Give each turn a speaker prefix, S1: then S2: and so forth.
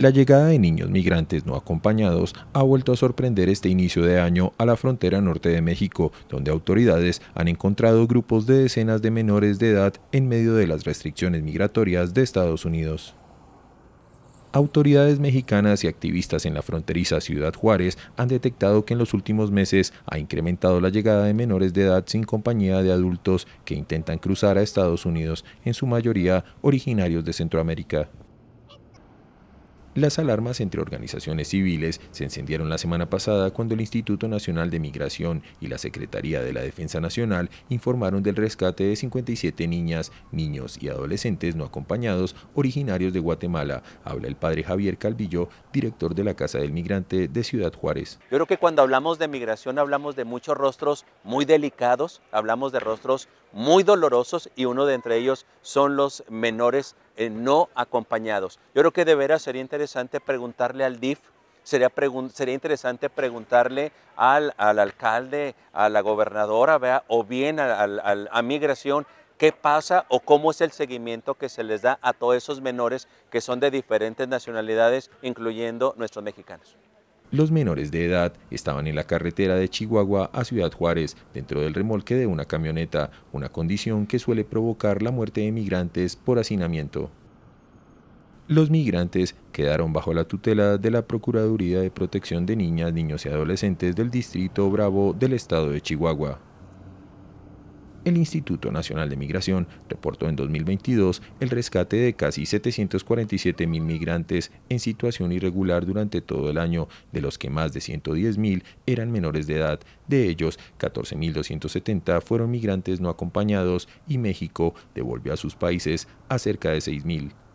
S1: La llegada de niños migrantes no acompañados ha vuelto a sorprender este inicio de año a la frontera norte de México, donde autoridades han encontrado grupos de decenas de menores de edad en medio de las restricciones migratorias de Estados Unidos. Autoridades mexicanas y activistas en la fronteriza Ciudad Juárez han detectado que en los últimos meses ha incrementado la llegada de menores de edad sin compañía de adultos que intentan cruzar a Estados Unidos, en su mayoría originarios de Centroamérica. Las alarmas entre organizaciones civiles se encendieron la semana pasada cuando el Instituto Nacional de Migración y la Secretaría de la Defensa Nacional informaron del rescate de 57 niñas, niños y adolescentes no acompañados originarios de Guatemala. Habla el padre Javier Calvillo, director de la Casa del Migrante de Ciudad Juárez.
S2: Yo creo que cuando hablamos de migración hablamos de muchos rostros muy delicados, hablamos de rostros muy dolorosos y uno de entre ellos son los menores eh, no acompañados. Yo creo que de veras sería interesante preguntarle al DIF, sería, sería interesante preguntarle al, alcalde, a la gobernadora, o bien a, a, a migración, qué pasa o cómo es el seguimiento que se les da a todos esos menores que son de diferentes nacionalidades, incluyendo nuestros mexicanos.
S1: Los menores de edad estaban en la carretera de Chihuahua a Ciudad Juárez dentro del remolque de una camioneta, una condición que suele provocar la muerte de migrantes por hacinamiento. Los migrantes quedaron bajo la tutela de la Procuraduría de Protección de Niñas, Niños y Adolescentes del Distrito Bravo del Estado de Chihuahua el Instituto Nacional de Migración reportó en 2022 el rescate de casi 747.000 migrantes en situación irregular durante todo el año, de los que más de 110.000 eran menores de edad. De ellos, 14.270 fueron migrantes no acompañados y México devolvió a sus países a cerca de 6.000.